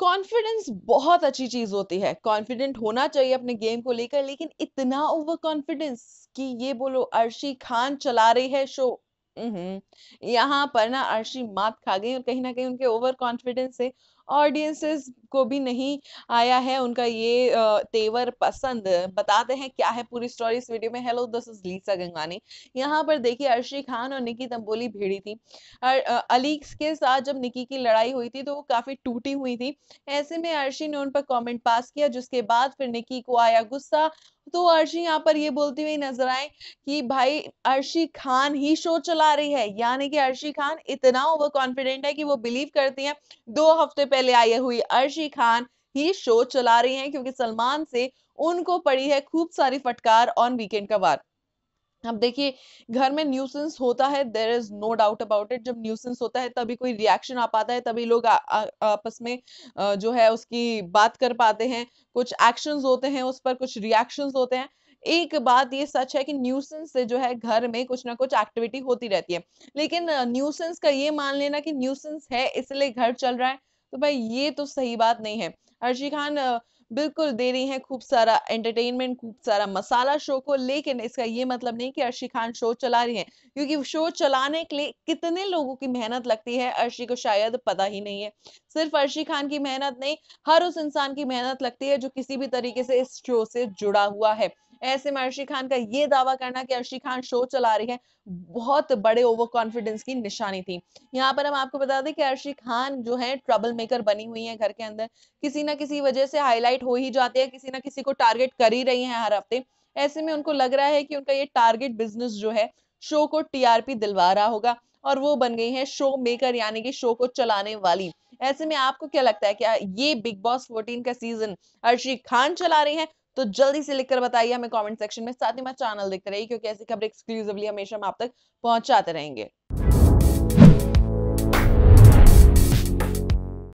confidence बहुत अच्छी चीज होती है कॉन्फिडेंट होना चाहिए अपने गेम को लेकर लेकिन इतना ओवर कॉन्फिडेंस कि ये बोलो अर्शी खान चला रही है शो हम्म, यहाँ पर ना अर्शी मात खा गई और कहीं ना कहीं उनके ओवर कॉन्फिडेंस से ऑडियंसेस को भी नहीं आया है उनका ये तेवर पसंद बताते हैं क्या है पूरी स्टोरी इस वीडियो में hello this is Lisa Gangwani यहाँ पर देखिए अर्शी खान और निकी तंबोली भिड़ी थी और अ, अली के साथ जब निकी की लड़ाई हुई थी तो वो काफी टूटी हुई थी ऐसे में अर्शी ने उन पर कमेंट पास किया जिसके बाद फिर निकी को आया गुस्सा तो अर्शी यहाँ पर ये बोलती हुई नजर आए कि भाई अर्शी खान ही शो चला आ रही है यानी कि अर्शी खान इतना ओवर कॉन्फिडेंट है कि वो बिलीव करती हैं दो हफ्ते पहले आई हुई अर्शी खान ही शो चला रही हैं क्योंकि सलमान से उनको पड़ी है खूब सारी फटकार ऑन वीकेंड का बार अब देखिए घर में न्यूसेंस होता है there is no doubt about it जब न्यूसेंस होता है तभी कोई रिएक्शन आ पाता है तभी लोग आ, आ, आपस में आ, जो है उसकी बात कर पाते हैं कुछ एक्शंस होते हैं उस पर कुछ रिएक्शंस होते हैं एक बात ये सच है कि न्यूसेंस से जो है घर में कुछ ना कुछ एक्टिविटी होती रहती है लेकिन न्यूसेंस का ये मान लेना कि न्यूसेंस है इसलिए घर चल रहा है तो भाई ये तो सही बात नहीं है अर्शी खान बिल्कुल दे रही हैं खूब सारा एंटरटेनमेंट खूब सारा मसाला शो को लेकिन इसका ये मतलब नहीं कि अर्शी खान शो चला रही हैं क्योंकि शो चलाने के लिए कितने लोगों की मेहनत लगती है अर्शी को शायद पता ही नहीं है सिर्फ अर्शी खान की मेहनत नहीं हर उस इंसान की मेहनत लगती है जो किसी भी तरीके से इस शो से जुड़ा हुआ है ऐसे में अर्शी खान का ये दावा करना कि अर्शी खान शो चला रही है बहुत बड़े ओवर कॉन्फिडेंस की निशानी थी यहाँ पर हम आपको बता दें कि अर्शी खान जो है ट्रबल मेकर बनी हुई है घर के अंदर किसी ना किसी वजह से हाईलाइट टारगेट हो ही जाते हैं किसी ना किसी को टारगेट कर ही रही हैं हर हफ्ते ऐसे में उनको लग रहा है कि उनका ये टारगेट बिजनेस जो है शो को टीआरपी दिलवा रहा होगा और वो बन गई है शो मेकर यानी कि शो को चलाने वाली ऐसे में आपको क्या लगता है क्या ये बिग बॉस फोर्टीन का सीजन अर्शी खान चला रही हैं तो जल्दी से लिखकर बताइए हमें कमेंट सेक्शन में साथ ही मैं चैनल देखते रहिए क्योंकि ऐसी खबर एक्सक्लूसिवली हमेशा हम आप तक पहुंचाते रहेंगे